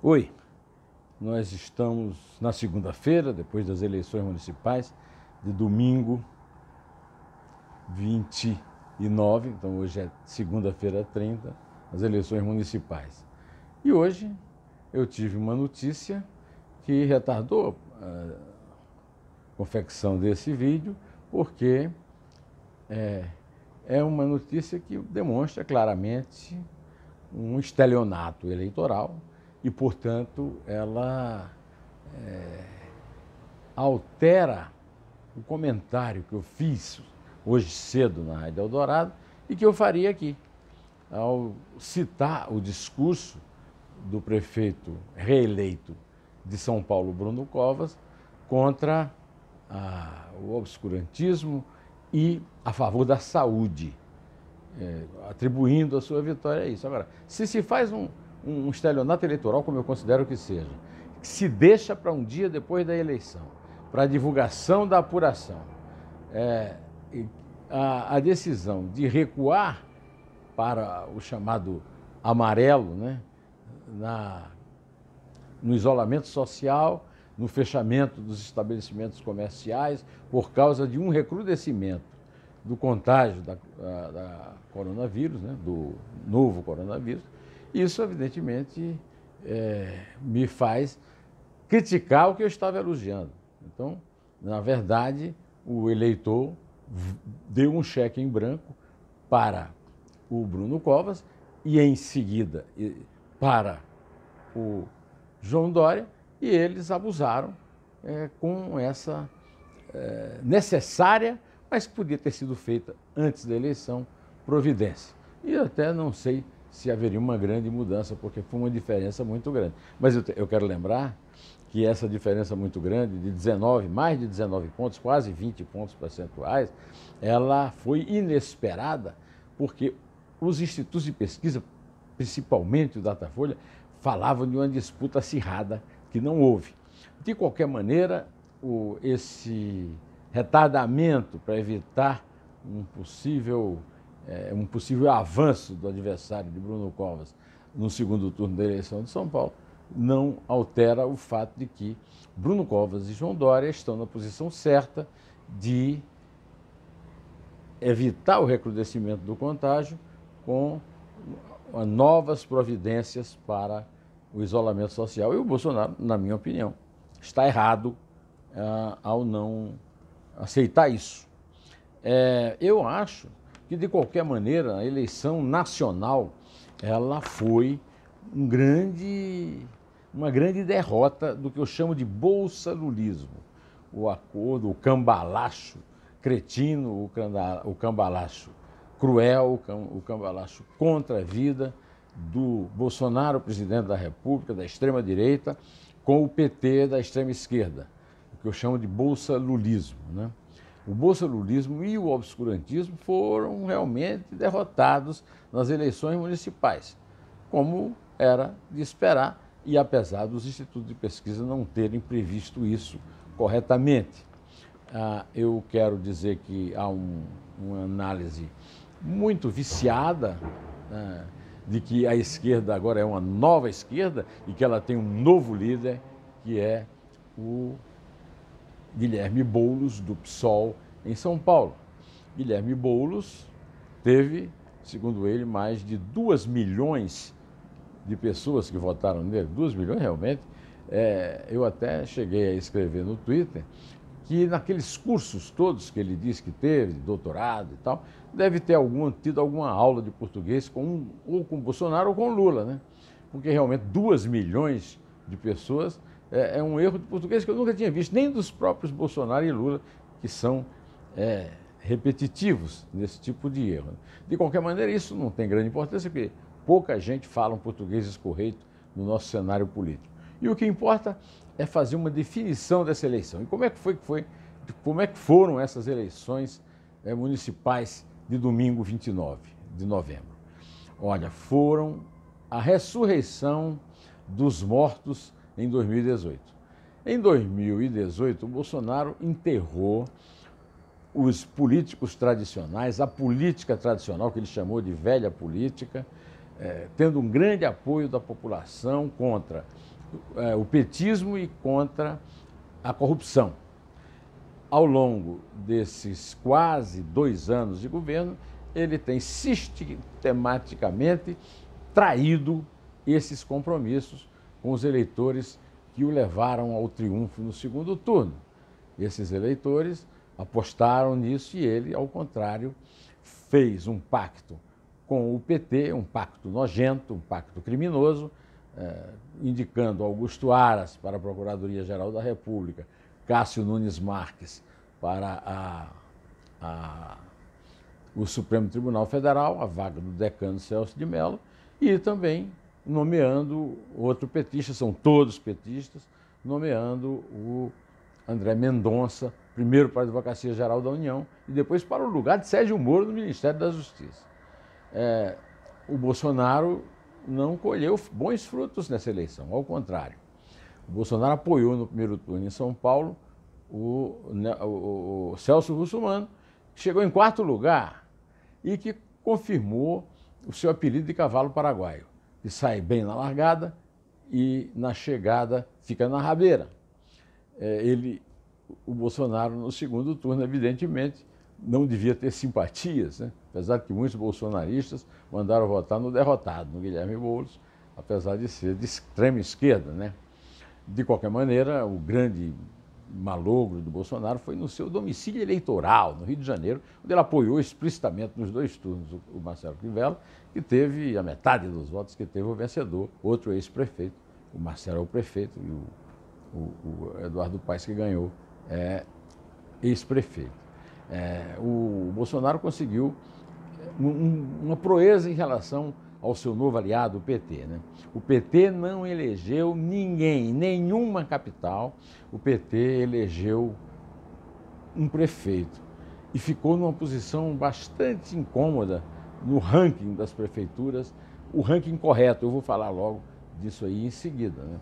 Oi, nós estamos na segunda-feira, depois das eleições municipais, de domingo 29, então hoje é segunda-feira 30, as eleições municipais. E hoje eu tive uma notícia que retardou eh, a confecção desse vídeo, porque é, é uma notícia que demonstra claramente um estelionato eleitoral e, portanto, ela é, altera o comentário que eu fiz hoje cedo na Rádio Eldorado e que eu faria aqui, ao citar o discurso do prefeito reeleito de São Paulo, Bruno Covas, contra a, o obscurantismo e a favor da saúde, é, atribuindo a sua vitória a isso. Agora, se se faz um um estelionato eleitoral, como eu considero que seja, que se deixa para um dia depois da eleição, para a divulgação da apuração, é, a, a, decisão de recuar para o chamado amarelo, né, na, no isolamento social, no fechamento dos estabelecimentos comerciais, por causa de um recrudescimento do contágio da, da, da coronavírus, né, do novo coronavírus, isso, evidentemente, é, me faz criticar o que eu estava elogiando. Então, na verdade, o eleitor deu um cheque em branco para o Bruno Covas e, em seguida, para o João Dória, e eles abusaram é, com essa é, necessária, mas que podia ter sido feita antes da eleição, providência. E até não sei se haveria uma grande mudança, porque foi uma diferença muito grande. Mas eu, te, eu quero lembrar que essa diferença muito grande, de 19, mais de 19 pontos, quase 20 pontos percentuais, ela foi inesperada, porque os institutos de pesquisa, principalmente o Datafolha, falavam de uma disputa acirrada que não houve. De qualquer maneira, o, esse retardamento para evitar um possível é, um possível avanço do adversário de Bruno Covas no segundo turno da eleição de São Paulo, não altera o fato de que Bruno Covas e João Dória estão na posição certa de evitar o recrudescimento do contágio com novas providências para o isolamento social. E o Bolsonaro, na minha opinião, está errado ah, ao não aceitar isso. É, eu acho que de qualquer maneira a eleição nacional ela foi um grande, uma grande derrota do que eu chamo de bolsalulismo, o acordo, o cambalacho cretino, o cambalacho cruel, o cambalacho contra a vida do Bolsonaro, presidente da República, da extrema-direita, com o PT da extrema-esquerda, o que eu chamo de bolsalulismo, né? o bolsonarismo e o obscurantismo foram realmente derrotados nas eleições municipais, como era de esperar, e apesar dos institutos de pesquisa não terem previsto isso corretamente. Ah, eu quero dizer que há um, uma análise muito viciada né, de que a esquerda agora é uma nova esquerda e que ela tem um novo líder, que é o Guilherme Boulos, do PSOL, em São Paulo. Guilherme Boulos teve, segundo ele, mais de 2 milhões de pessoas que votaram nele, 2 milhões realmente. É, eu até cheguei a escrever no Twitter que naqueles cursos todos que ele disse que teve, doutorado e tal, deve ter algum, tido alguma aula de português com, ou com Bolsonaro ou com Lula, né? Porque realmente 2 milhões de pessoas é, é, um erro de português que eu nunca tinha visto, nem dos próprios Bolsonaro e Lula, que são é, repetitivos nesse tipo de erro. De qualquer maneira, isso não tem grande importância, porque pouca gente fala um português escorreito no nosso cenário político. E o que importa é fazer uma definição dessa eleição. E como é que foi que foi, como é que foram essas eleições é, municipais de domingo 29 de novembro? Olha, foram a ressurreição dos mortos em 2018. Em 2018, o Bolsonaro enterrou os políticos tradicionais, a política tradicional, que ele chamou de velha política, eh, tendo um grande apoio da população contra eh, o petismo e contra a corrupção. Ao longo desses quase dois anos de governo, ele tem sistematicamente traído esses compromissos com os eleitores que o levaram ao triunfo no segundo turno. Esses eleitores apostaram nisso e ele, ao contrário, fez um pacto com o PT, um pacto nojento, um pacto criminoso, eh, indicando Augusto Aras para a Procuradoria-Geral da República, Cássio Nunes Marques para a, a, o Supremo Tribunal Federal, a vaga do decano Celso de Mello, e também nomeando outro petista, são todos petistas, nomeando o André Mendonça, primeiro para a Advocacia Geral da União e depois para o lugar de Sérgio Moro no Ministério da Justiça. É, o Bolsonaro não colheu bons frutos nessa eleição, ao contrário. O Bolsonaro apoiou no primeiro turno em São Paulo o, né, o, o Celso Russomano, que chegou em quarto lugar e que confirmou o seu apelido de cavalo paraguaio e sai bem na largada e na chegada fica na rabeira. É, ele, o Bolsonaro, no segundo turno, evidentemente, não devia ter simpatias, né? apesar de que muitos bolsonaristas mandaram votar no derrotado, no Guilherme Boulos, apesar de ser de extrema esquerda. Né? De qualquer maneira, o grande malogro do Bolsonaro foi no seu domicílio eleitoral, no Rio de Janeiro, onde ele apoiou explicitamente nos dois turnos o Marcelo Crivella, que teve a metade dos votos que teve o vencedor, outro ex-prefeito, o Marcelo é o prefeito e o, o, o Eduardo Paes que ganhou é ex-prefeito. É, o Bolsonaro conseguiu é, um, uma proeza em relação ao seu novo aliado, o PT. Né? O PT não elegeu ninguém, nenhuma capital. O PT elegeu um prefeito e ficou numa posição bastante incômoda no ranking das prefeituras, o ranking correto. Eu vou falar logo disso aí em seguida. Né?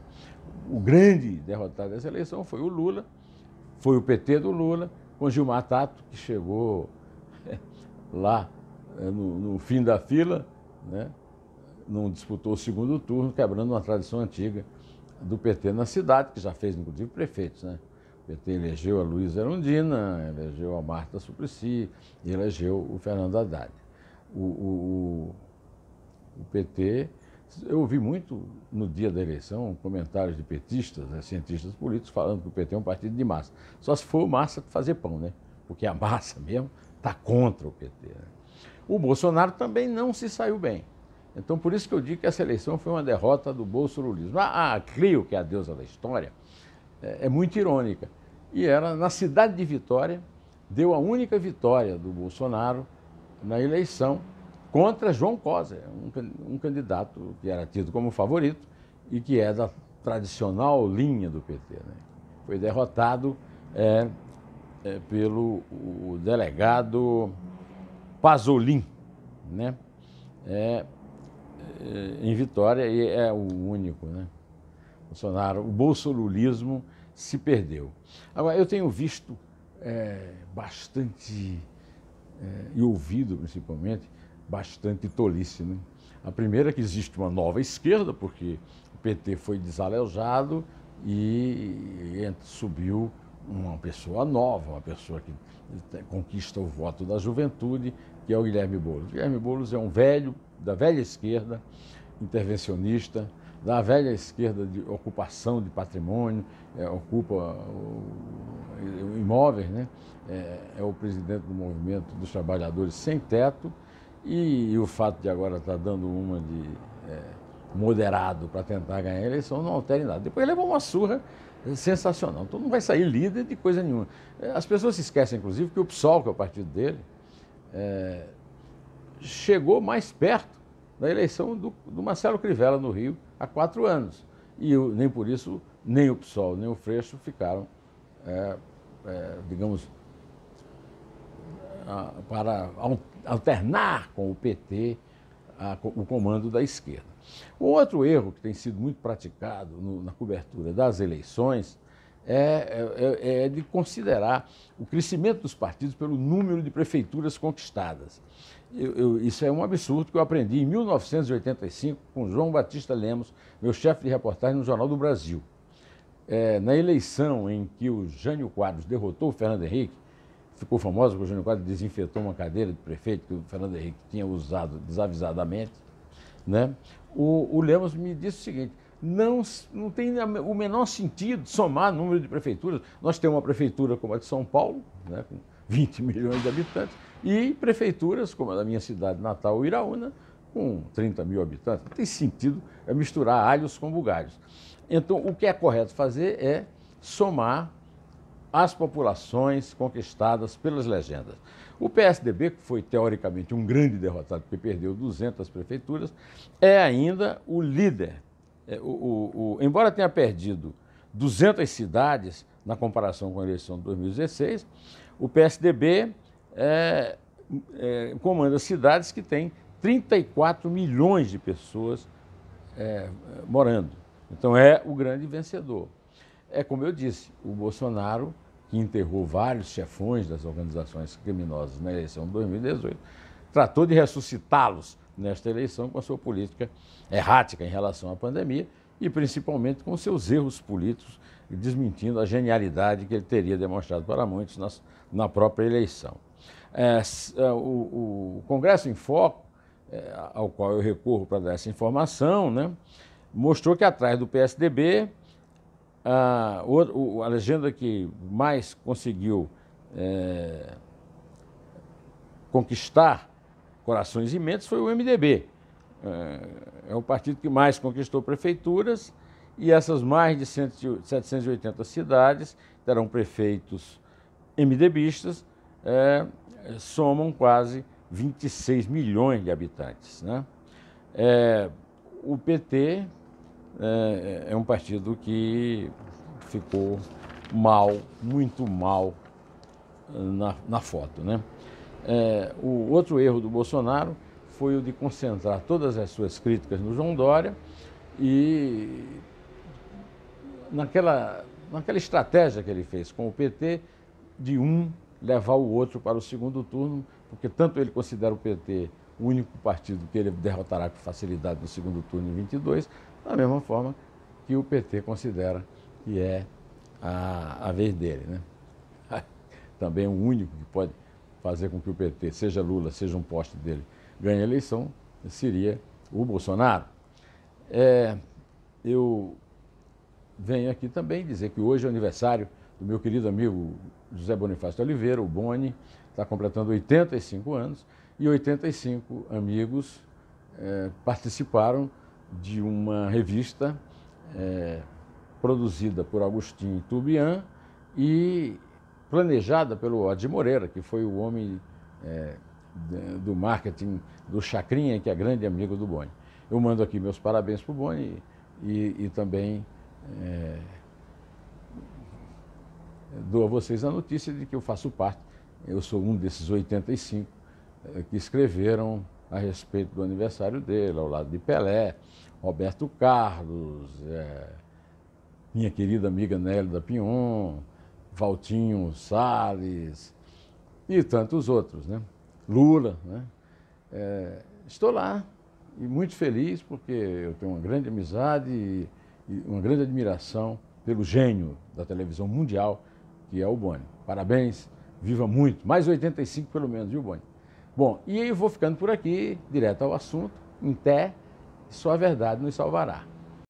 O grande derrotado dessa eleição foi o Lula, foi o PT do Lula, com Gilmar Tato, que chegou lá eh, no, no fim da fila, né? não disputou o segundo turno, quebrando uma tradição antiga do PT na cidade, que já fez inclusive prefeitos. Né? O PT elegeu a Luísa Erundina, elegeu a Marta Suplicy e elegeu o Fernando Haddad. O, o, o, PT, eu ouvi muito no dia da eleição comentários de petistas, né, cientistas políticos, falando que o PT é um partido de massa. Só se for massa fazer pão, né? Porque a massa mesmo está contra o PT. Né? O Bolsonaro também não se saiu bem. Então, por isso que eu digo que essa eleição foi uma derrota do bolsonarismo. A, a Clio, que é a deusa da história, é, é muito irônica. E ela, na cidade de Vitória, deu a única vitória do Bolsonaro na eleição contra João Cosa, um, candidato que era tido como favorito e que é da tradicional linha do PT. Né? Foi derrotado é, é, pelo o delegado Pasolim, né? É, em Vitória e é o único, né? Bolsonaro, o bolsolulismo se perdeu. Agora, eu tenho visto é, bastante, é, e ouvido principalmente, bastante tolice. Né? A primeira é que existe uma nova esquerda, porque o PT foi desalejado e, e subiu uma pessoa nova, uma pessoa que é, conquista o voto da juventude, que é o Guilherme Boulos. O Guilherme Boulos é um velho da velha esquerda intervencionista, da velha esquerda de ocupação de patrimônio, é, ocupa o, o imóveis, né? É, é, o presidente do movimento dos trabalhadores sem teto e, e o fato de agora estar tá dando uma de é, moderado para tentar ganhar a eleição não altera nada. Depois ele levou uma surra sensacional. Então não vai sair líder de coisa nenhuma. É, as pessoas se esquecem, inclusive, que o PSOL, que é o partido dele, é, chegou mais perto da eleição do, do Marcelo Crivella no Rio há quatro anos. E eu, nem por isso, nem o PSOL, nem o Freixo ficaram, é, é, digamos, a, para alternar com o PT a, o comando da esquerda. Um outro erro que tem sido muito praticado no, na cobertura das eleições é, é, é, é de considerar o crescimento dos partidos pelo número de prefeituras conquistadas. Eu, eu, isso é um absurdo que eu aprendi em 1985 com João Batista Lemos, meu chefe de reportagem no Jornal do Brasil. É, na eleição em que o Jânio Quadros derrotou o Fernando Henrique, ficou famoso porque o Jânio Quadros desinfetou uma cadeira de prefeito que o Fernando Henrique tinha usado desavisadamente, né? o, o Lemos me disse o seguinte, não, não tem o menor sentido somar número de prefeituras. Nós temos uma prefeitura como a de São Paulo, né, com 20 milhões de habitantes, e prefeituras como a da minha cidade natal, Iraúna, com 30 mil habitantes. Não tem sentido é misturar alhos com bugalhos. Então, o que é correto fazer é somar as populações conquistadas pelas legendas. O PSDB, que foi teoricamente um grande derrotado, porque perdeu 200 prefeituras, é ainda o líder é, o, o, embora tenha perdido 200 cidades na comparação com a eleição de 2016, o PSDB é, é, comanda cidades que têm 34 milhões de pessoas é, morando. Então é o grande vencedor. É como eu disse, o Bolsonaro, que enterrou vários chefões das organizações criminosas na eleição de 2018, tratou de ressuscitá-los nesta eleição com a sua política errática em relação à pandemia e principalmente com seus erros políticos, desmentindo a genialidade que ele teria demonstrado para muitos na, na própria eleição. É, é, o, o, Congresso em Foco, é, ao qual eu recorro para dar essa informação, né, mostrou que atrás do PSDB, a, a legenda que mais conseguiu é, conquistar corações e mentes foi o MDB. É, é o partido que mais conquistou prefeituras e essas mais de 780 cidades terão prefeitos MDBistas, é, somam quase 26 milhões de habitantes. Né? É, o PT é, é, um partido que ficou mal, muito mal na, na foto. Né? É, o outro erro do Bolsonaro foi o de concentrar todas as suas críticas no João Dória e naquela, naquela estratégia que ele fez com o PT de um levar o outro para o segundo turno, porque tanto ele considera o PT o único partido que ele derrotará com facilidade no segundo turno em 22, da mesma forma que o PT considera que é a, a vez dele. Né? Também o único que pode fazer com que o PT, seja Lula, seja um poste dele, ganhe a eleição, seria o Bolsonaro. É, eu venho aqui também dizer que hoje é aniversário do meu querido amigo José Bonifácio Oliveira, o Boni, está completando 85 anos, e 85 amigos é, participaram de uma revista é, produzida por Agostinho Tubian e planejada pelo Adi Moreira, que foi o homem é, do marketing do Chacrinha, que é grande amigo do Boni. Eu mando aqui meus parabéns para o Boni e, e também é, dou a vocês a notícia de que eu faço parte, eu sou um desses 85 é, que escreveram a respeito do aniversário dele, ao lado de Pelé, Roberto Carlos, é, minha querida amiga Nélida Pinhon, Valtinho Salles e tantos outros, né? Lula, né? É, estou lá e muito feliz porque eu tenho uma grande amizade e, uma grande admiração pelo gênio da televisão mundial que é o Boni. Parabéns, viva muito, mais 85 pelo menos, viu Boni? Bom, e aí eu vou ficando por aqui, direto ao assunto, em pé, só a verdade nos salvará.